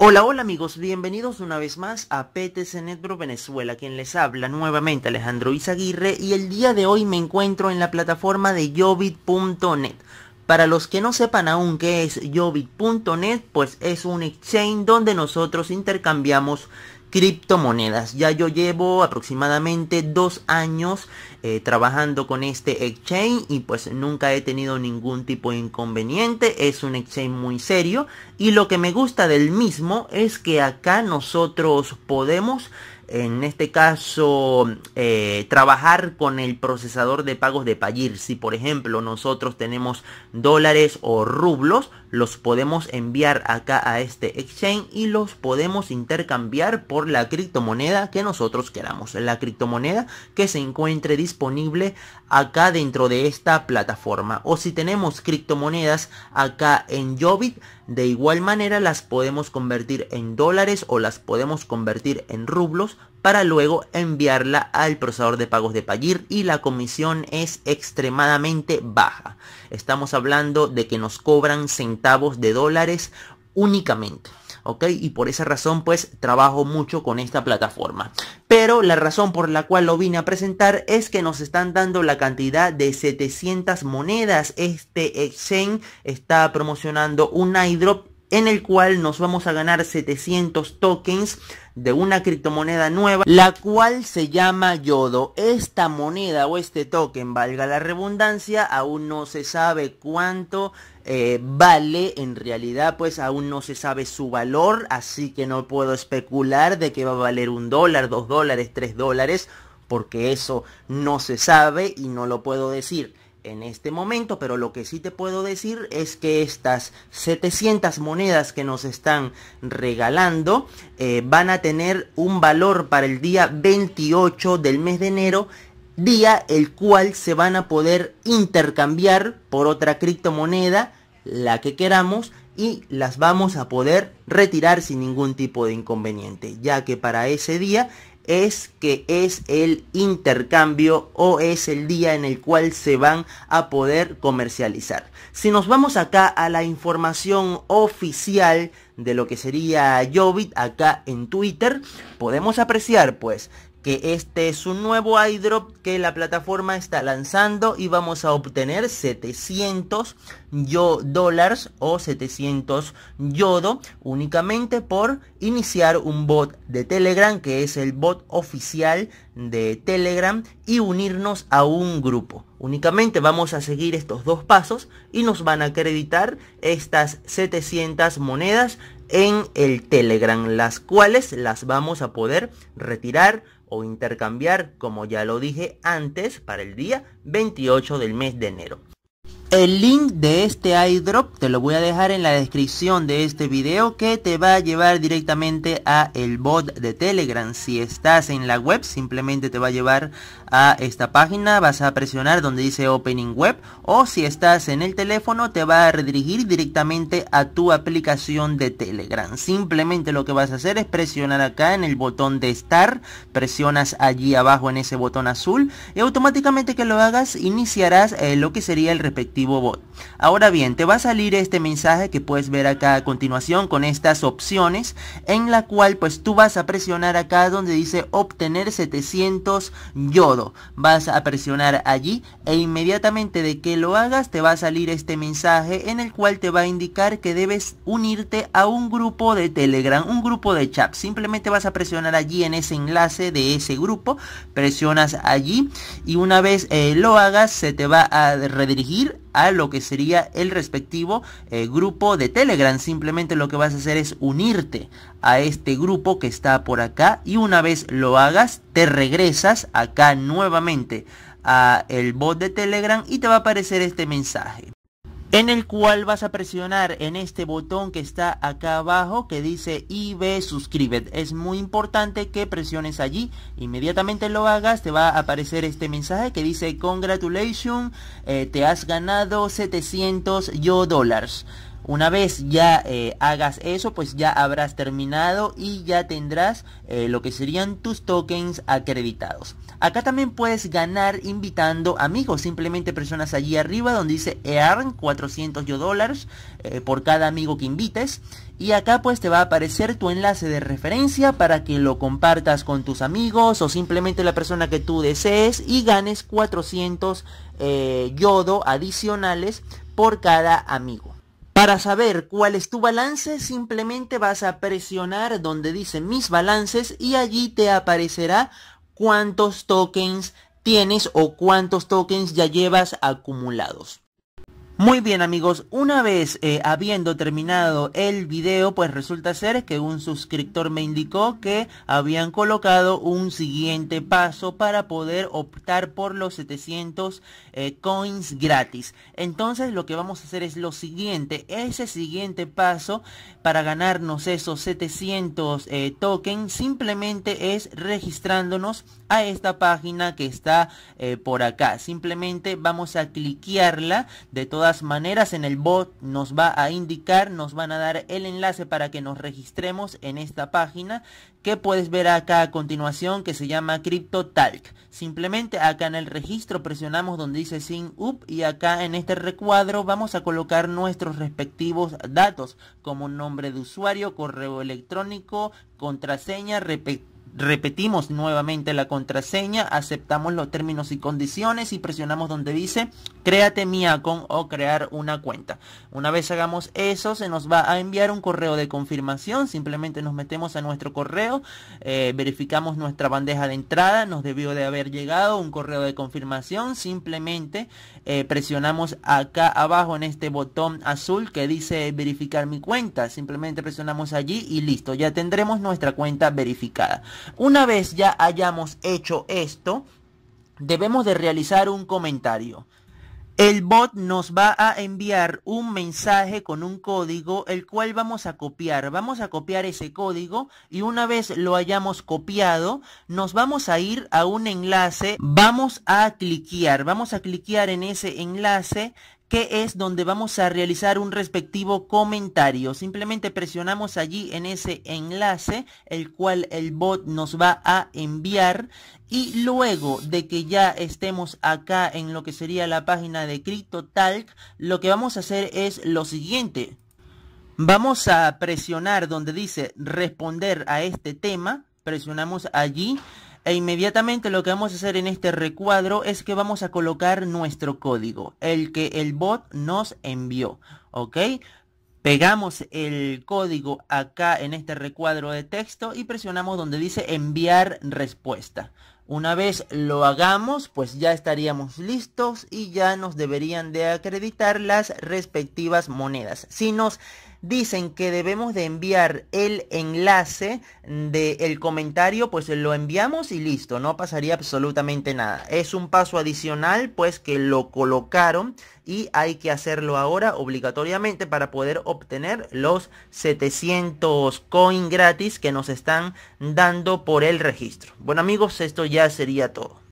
Hola, hola amigos, bienvenidos una vez más a PTC Netbro Venezuela, quien les habla nuevamente Alejandro Izaguirre y el día de hoy me encuentro en la plataforma de Jobit.net. Para los que no sepan aún qué es Jobit.net, pues es un exchange donde nosotros intercambiamos criptomonedas. Ya yo llevo aproximadamente dos años eh, trabajando con este exchange y pues nunca he tenido ningún tipo de inconveniente. Es un exchange muy serio y lo que me gusta del mismo es que acá nosotros podemos en este caso, eh, trabajar con el procesador de pagos de Payir. Si por ejemplo nosotros tenemos dólares o rublos, los podemos enviar acá a este exchange y los podemos intercambiar por la criptomoneda que nosotros queramos. La criptomoneda que se encuentre disponible acá dentro de esta plataforma. O si tenemos criptomonedas acá en Jobit, de igual manera las podemos convertir en dólares o las podemos convertir en rublos para luego enviarla al procesador de pagos de Pagir y la comisión es extremadamente baja. Estamos hablando de que nos cobran centavos de dólares únicamente. ¿Ok? Y por esa razón pues trabajo mucho con esta plataforma. Pero la razón por la cual lo vine a presentar es que nos están dando la cantidad de 700 monedas. Este exchange está promocionando un iDrop en el cual nos vamos a ganar 700 tokens de una criptomoneda nueva, la cual se llama Yodo. Esta moneda o este token, valga la redundancia, aún no se sabe cuánto eh, vale, en realidad pues aún no se sabe su valor, así que no puedo especular de que va a valer un dólar, dos dólares, tres dólares, porque eso no se sabe y no lo puedo decir en este momento, pero lo que sí te puedo decir es que estas 700 monedas que nos están regalando eh, van a tener un valor para el día 28 del mes de enero, día el cual se van a poder intercambiar por otra criptomoneda, la que queramos, y las vamos a poder retirar sin ningún tipo de inconveniente, ya que para ese día es que es el intercambio o es el día en el cual se van a poder comercializar. Si nos vamos acá a la información oficial de lo que sería Jovit acá en Twitter, podemos apreciar pues que este es un nuevo iDrop que la plataforma está lanzando y vamos a obtener 700 yo dólares o 700 yodo únicamente por iniciar un bot de Telegram que es el bot oficial de Telegram y unirnos a un grupo. Únicamente vamos a seguir estos dos pasos y nos van a acreditar estas 700 monedas en el Telegram, las cuales las vamos a poder retirar o intercambiar, como ya lo dije antes, para el día 28 del mes de enero. El link de este iDrop te lo voy a dejar en la descripción de este video que te va a llevar directamente a el bot de Telegram. Si estás en la web simplemente te va a llevar a esta página, vas a presionar donde dice Opening Web o si estás en el teléfono te va a redirigir directamente a tu aplicación de Telegram. Simplemente lo que vas a hacer es presionar acá en el botón de estar, presionas allí abajo en ese botón azul y automáticamente que lo hagas iniciarás eh, lo que sería el respectivo Ahora bien, te va a salir este mensaje que puedes ver acá a continuación con estas opciones en la cual pues tú vas a presionar acá donde dice obtener 700 yodo. Vas a presionar allí e inmediatamente de que lo hagas te va a salir este mensaje en el cual te va a indicar que debes unirte a un grupo de Telegram, un grupo de chat. Simplemente vas a presionar allí en ese enlace de ese grupo, presionas allí y una vez eh, lo hagas se te va a redirigir a lo que sería el respectivo eh, grupo de Telegram. Simplemente lo que vas a hacer es unirte a este grupo que está por acá y una vez lo hagas te regresas acá nuevamente a el bot de Telegram y te va a aparecer este mensaje en el cual vas a presionar en este botón que está acá abajo que dice IB suscríbete. Es muy importante que presiones allí, inmediatamente lo hagas, te va a aparecer este mensaje que dice congratulations, eh, te has ganado 700 yo dólares. Una vez ya eh, hagas eso, pues ya habrás terminado y ya tendrás eh, lo que serían tus tokens acreditados. Acá también puedes ganar invitando amigos, simplemente personas allí arriba donde dice EARN 400 yo dólares eh, por cada amigo que invites. Y acá pues te va a aparecer tu enlace de referencia para que lo compartas con tus amigos o simplemente la persona que tú desees y ganes 400 eh, yodo adicionales por cada amigo. Para saber cuál es tu balance, simplemente vas a presionar donde dice mis balances y allí te aparecerá cuántos tokens tienes o cuántos tokens ya llevas acumulados. Muy bien amigos, una vez eh, habiendo terminado el video, pues resulta ser que un suscriptor me indicó que habían colocado un siguiente paso para poder optar por los 700 eh, coins gratis. Entonces lo que vamos a hacer es lo siguiente, ese siguiente paso para ganarnos esos 700 eh, tokens simplemente es registrándonos a esta página que está por acá. Simplemente vamos a cliquearla de todas maneras en el bot nos va a indicar, nos van a dar el enlace para que nos registremos en esta página que puedes ver acá a continuación que se llama CryptoTalk. Simplemente acá en el registro presionamos donde dice sin up y acá en este recuadro vamos a colocar nuestros respectivos datos como nombre de usuario, correo electrónico, contraseña, Repetimos nuevamente la contraseña, aceptamos los términos y condiciones y presionamos donde dice créate mi con o crear una cuenta. Una vez hagamos eso, se nos va a enviar un correo de confirmación. Simplemente nos metemos a nuestro correo, eh, verificamos nuestra bandeja de entrada, nos debió de haber llegado un correo de confirmación. Simplemente eh, presionamos acá abajo en este botón azul que dice verificar mi cuenta. Simplemente presionamos allí y listo, ya tendremos nuestra cuenta verificada. Una vez ya hayamos hecho esto, debemos de realizar un comentario. El bot nos va a enviar un mensaje con un código, el cual vamos a copiar. Vamos a copiar ese código y una vez lo hayamos copiado, nos vamos a ir a un enlace. Vamos a cliquear, vamos a cliquear en ese enlace que es donde vamos a realizar un respectivo comentario. Simplemente presionamos allí en ese enlace, el cual el bot nos va a enviar. Y luego de que ya estemos acá en lo que sería la página de CryptoTalk, lo que vamos a hacer es lo siguiente. Vamos a presionar donde dice responder a este tema. Presionamos allí e inmediatamente lo que vamos a hacer en este recuadro es que vamos a colocar nuestro código, el que el bot nos envió, ¿ok? Pegamos el código acá en este recuadro de texto y presionamos donde dice enviar respuesta, una vez lo hagamos, pues ya estaríamos listos y ya nos deberían de acreditar las respectivas monedas. Si nos dicen que debemos de enviar el enlace del comentario, pues lo enviamos y listo, no pasaría absolutamente nada. Es un paso adicional, pues que lo colocaron y hay que hacerlo ahora obligatoriamente para poder obtener los 700 coin gratis que nos están dando por el registro. Bueno amigos, esto ya ya sería todo.